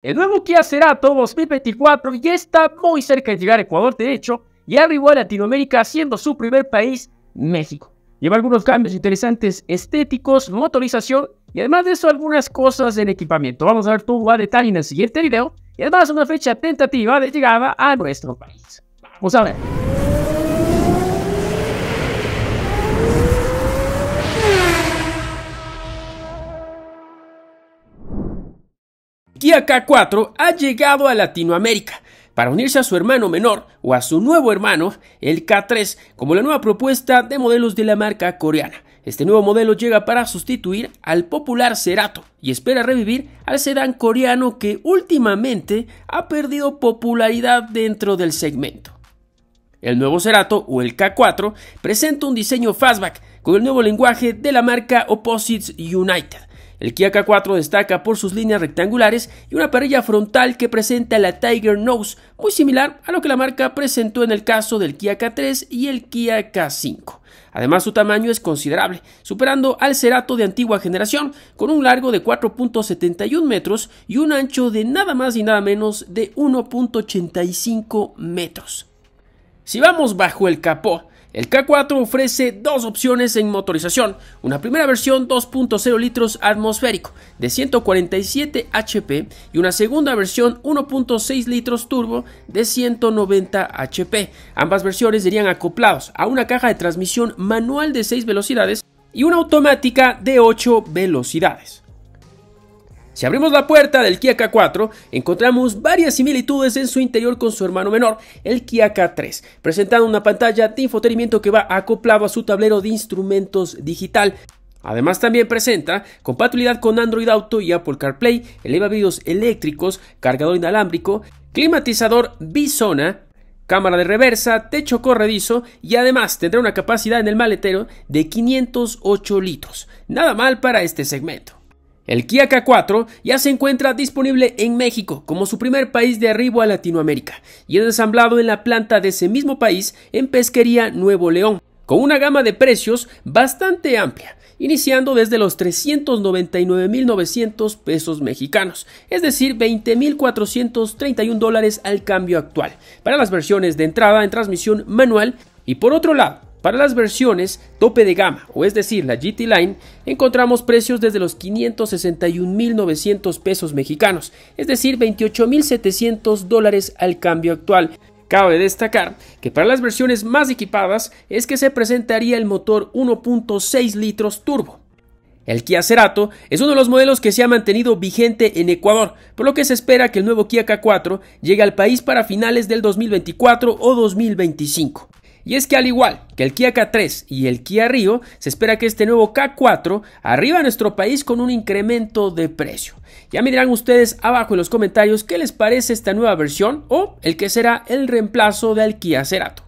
El nuevo Kia Cerato 2024 ya está muy cerca de llegar a Ecuador, de hecho, y arribó a Latinoamérica siendo su primer país México. Lleva algunos cambios interesantes estéticos, motorización y además de eso algunas cosas del equipamiento. Vamos a ver todo a detalle en el siguiente video y además una fecha tentativa de llegada a nuestro país. Vamos a ver. Kia K4 ha llegado a Latinoamérica para unirse a su hermano menor o a su nuevo hermano, el K3, como la nueva propuesta de modelos de la marca coreana. Este nuevo modelo llega para sustituir al popular Cerato y espera revivir al sedán coreano que últimamente ha perdido popularidad dentro del segmento. El nuevo Cerato o el K4 presenta un diseño fastback con el nuevo lenguaje de la marca Opposites United el Kia K4 destaca por sus líneas rectangulares y una parrilla frontal que presenta la Tiger Nose, muy similar a lo que la marca presentó en el caso del Kia K3 y el Kia K5. Además, su tamaño es considerable, superando al Cerato de antigua generación, con un largo de 4.71 metros y un ancho de nada más y nada menos de 1.85 metros. Si vamos bajo el capó, el K4 ofrece dos opciones en motorización, una primera versión 2.0 litros atmosférico de 147 HP y una segunda versión 1.6 litros turbo de 190 HP. Ambas versiones serían acoplados a una caja de transmisión manual de 6 velocidades y una automática de 8 velocidades. Si abrimos la puerta del Kia K4, encontramos varias similitudes en su interior con su hermano menor, el Kia K3, presentando una pantalla de infotenimiento que va acoplado a su tablero de instrumentos digital. Además también presenta compatibilidad con Android Auto y Apple CarPlay, vidos eléctricos, cargador inalámbrico, climatizador Bizona, cámara de reversa, techo corredizo y además tendrá una capacidad en el maletero de 508 litros. Nada mal para este segmento. El Kia K4 ya se encuentra disponible en México como su primer país de arribo a Latinoamérica y es ensamblado en la planta de ese mismo país en Pesquería Nuevo León, con una gama de precios bastante amplia, iniciando desde los 399.900 pesos mexicanos, es decir, 20.431 dólares al cambio actual, para las versiones de entrada en transmisión manual y por otro lado, para las versiones tope de gama, o es decir, la GT Line, encontramos precios desde los 561.900 pesos mexicanos, es decir, 28.700 dólares al cambio actual. Cabe destacar que para las versiones más equipadas es que se presentaría el motor 1.6 litros turbo. El Kia Cerato es uno de los modelos que se ha mantenido vigente en Ecuador, por lo que se espera que el nuevo Kia K4 llegue al país para finales del 2024 o 2025. Y es que al igual que el Kia K3 y el Kia Rio, se espera que este nuevo K4 arriba a nuestro país con un incremento de precio. Ya me dirán ustedes abajo en los comentarios qué les parece esta nueva versión o el que será el reemplazo del Kia Cerato.